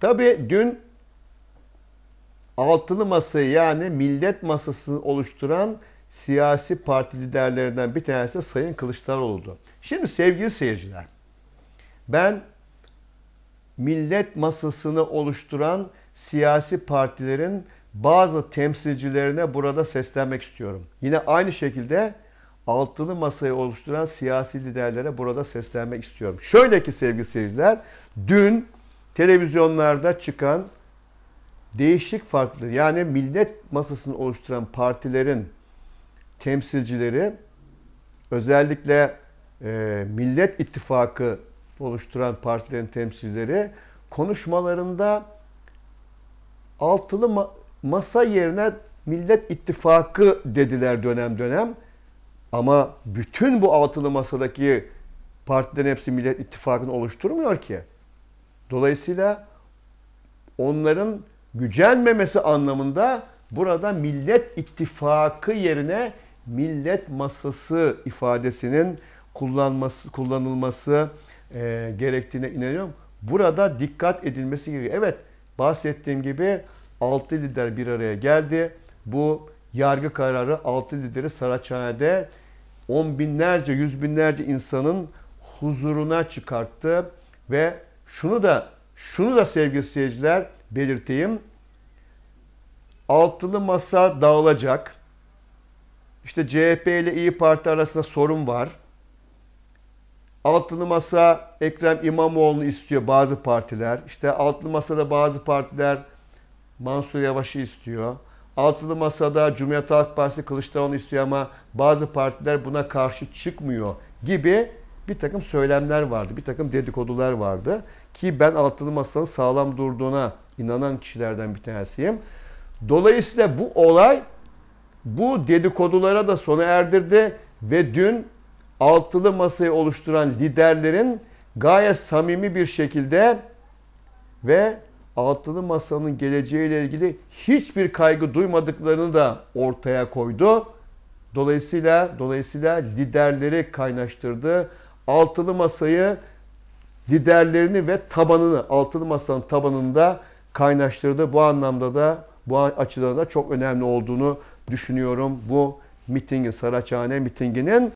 Tabii dün altılı masayı yani millet masasını oluşturan siyasi parti liderlerinden bir tanesi de Sayın Kılıçdaroğlu'du. Şimdi sevgili seyirciler, ben millet masasını oluşturan siyasi partilerin bazı temsilcilerine burada seslenmek istiyorum. Yine aynı şekilde altılı masayı oluşturan siyasi liderlere burada seslenmek istiyorum. Şöyle ki sevgili seyirciler, dün televizyonlarda çıkan değişik farklı yani millet masasını oluşturan partilerin temsilcileri özellikle e, Millet ittifakı oluşturan partilerin temsilcileri konuşmalarında altılı ma masa yerine Millet ittifakı dediler dönem dönem. Ama bütün bu altılı masadaki partilerin hepsi Millet ittifakını oluşturmuyor ki. Dolayısıyla onların gücenmemesi anlamında burada millet ittifakı yerine millet masası ifadesinin kullanması, kullanılması e, gerektiğine inanıyorum. Burada dikkat edilmesi gerekiyor. Evet bahsettiğim gibi 6 lider bir araya geldi. Bu yargı kararı 6 lideri Saraçhane'de on binlerce, yüz binlerce insanın huzuruna çıkarttı ve şunu da şunu da sevgili seyirciler belirteyim. Altılı masa dağılacak. İşte CHP ile İyi Parti arasında sorun var. Altılı masa Ekrem İmamoğlu'nu istiyor bazı partiler. İşte altılı masada bazı partiler Mansur Yavaş'ı istiyor. Altılı masada Cumhuriyet Halk Partisi Kılıçdaroğlu istiyor ama bazı partiler buna karşı çıkmıyor gibi bir takım söylemler vardı, bir takım dedikodular vardı. Ki ben altılı masanın sağlam durduğuna inanan kişilerden bir tanesiyim. Dolayısıyla bu olay bu dedikodulara da sona erdirdi ve dün altılı masayı oluşturan liderlerin gayet samimi bir şekilde ve altılı masanın geleceğiyle ilgili hiçbir kaygı duymadıklarını da ortaya koydu. Dolayısıyla dolayısıyla liderleri kaynaştırdı altılı masayı liderlerini ve tabanını, altılı masanın tabanında kaynaştırdı. Bu anlamda da bu açıdan da çok önemli olduğunu düşünüyorum. Bu mitingin, Saraçhane mitinginin